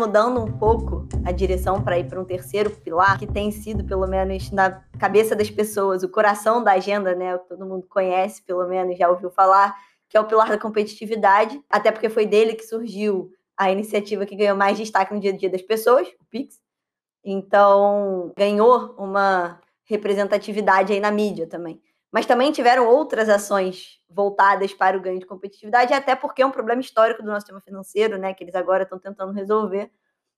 mudando um pouco a direção para ir para um terceiro pilar, que tem sido, pelo menos na cabeça das pessoas, o coração da agenda, né? Todo mundo conhece, pelo menos já ouviu falar, que é o pilar da competitividade, até porque foi dele que surgiu a iniciativa que ganhou mais destaque no dia a dia das pessoas, o Pix. Então, ganhou uma representatividade aí na mídia também. Mas também tiveram outras ações voltadas para o ganho de competitividade, até porque é um problema histórico do nosso sistema financeiro, né, que eles agora estão tentando resolver.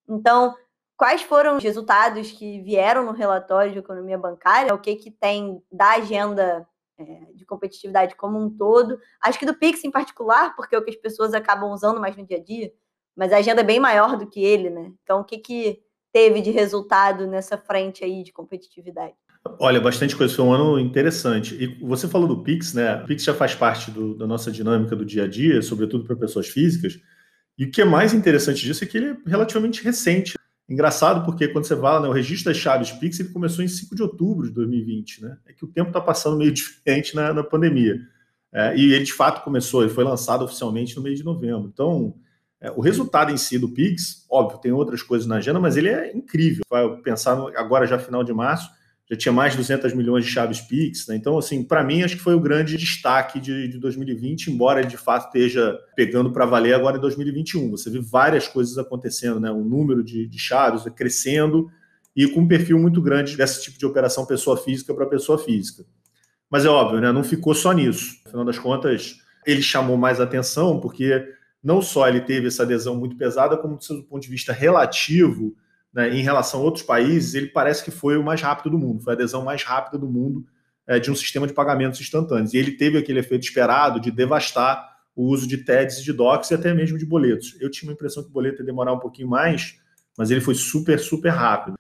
Então, quais foram os resultados que vieram no relatório de economia bancária? O que, que tem da agenda é, de competitividade como um todo? Acho que do Pix em particular, porque é o que as pessoas acabam usando mais no dia a dia, mas a agenda é bem maior do que ele, né? Então, o que, que teve de resultado nessa frente aí de competitividade? Olha, bastante coisa. Foi um ano interessante. E você falou do Pix, né? O Pix já faz parte do, da nossa dinâmica do dia a dia, sobretudo para pessoas físicas. E o que é mais interessante disso é que ele é relativamente recente. Engraçado porque quando você fala, né, o registro das chaves Pix ele começou em 5 de outubro de 2020, né? É que o tempo está passando meio diferente na, na pandemia. É, e ele de fato começou, ele foi lançado oficialmente no mês de novembro. Então, é, o resultado em si do Pix, óbvio, tem outras coisas na agenda, mas ele é incrível. Vai pensar no, agora já final de março, já tinha mais de 200 milhões de chaves Pix, né? Então, assim, para mim, acho que foi o grande destaque de, de 2020, embora ele de fato esteja pegando para valer agora em 2021. Você viu várias coisas acontecendo, né? O número de, de chaves crescendo e com um perfil muito grande desse tipo de operação pessoa física para pessoa física. Mas é óbvio, né? Não ficou só nisso. Afinal das contas, ele chamou mais atenção porque não só ele teve essa adesão muito pesada, como do ponto de vista relativo, né, em relação a outros países, ele parece que foi o mais rápido do mundo, foi a adesão mais rápida do mundo é, de um sistema de pagamentos instantâneos. E ele teve aquele efeito esperado de devastar o uso de TEDs e de DOCs e até mesmo de boletos. Eu tinha a impressão que o boleto ia demorar um pouquinho mais, mas ele foi super, super rápido.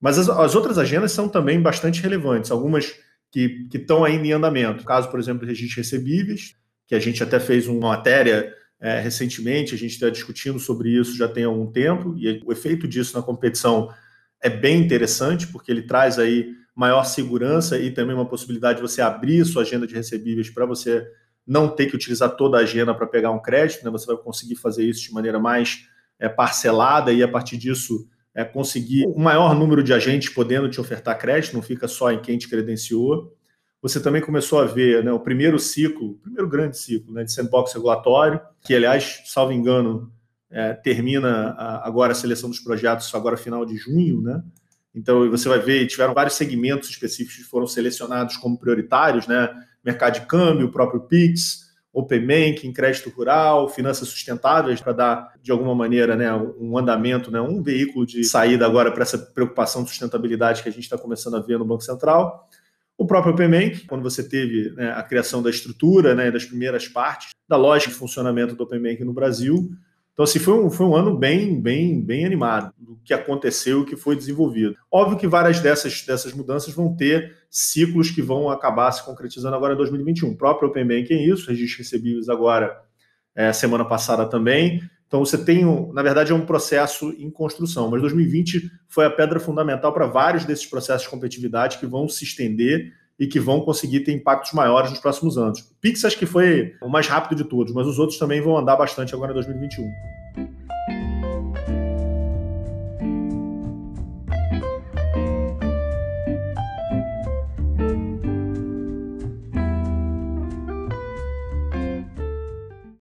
Mas as, as outras agendas são também bastante relevantes, algumas que estão ainda em andamento. O caso, por exemplo, de registros recebíveis, que a gente até fez uma matéria é, recentemente, a gente está discutindo sobre isso já tem algum tempo, e o efeito disso na competição é bem interessante, porque ele traz aí maior segurança e também uma possibilidade de você abrir sua agenda de recebíveis para você não ter que utilizar toda a agenda para pegar um crédito, né? você vai conseguir fazer isso de maneira mais é, parcelada e a partir disso é, conseguir um maior número de agentes podendo te ofertar crédito, não fica só em quem te credenciou você também começou a ver né, o primeiro ciclo, o primeiro grande ciclo né, de sandbox regulatório, que, aliás, salvo engano, é, termina a, agora a seleção dos projetos, agora final de junho, né? Então, você vai ver, tiveram vários segmentos específicos que foram selecionados como prioritários, né? Mercado de câmbio, o próprio PIX, Open Banking, crédito rural, finanças sustentáveis, para dar, de alguma maneira, né, um andamento, né, um veículo de saída agora para essa preocupação de sustentabilidade que a gente está começando a ver no Banco Central. O próprio OpenBank, quando você teve né, a criação da estrutura, né, das primeiras partes, da lógica de funcionamento do OpenBank no Brasil. Então, assim, foi um, foi um ano bem, bem, bem animado do que aconteceu e que foi desenvolvido. Óbvio que várias dessas, dessas mudanças vão ter ciclos que vão acabar se concretizando agora em 2021. O próprio OpenBank é isso, registros recebíveis agora, é, semana passada também. Então você tem, na verdade, é um processo em construção, mas 2020 foi a pedra fundamental para vários desses processos de competitividade que vão se estender e que vão conseguir ter impactos maiores nos próximos anos. Pix acho que foi o mais rápido de todos, mas os outros também vão andar bastante agora em 2021.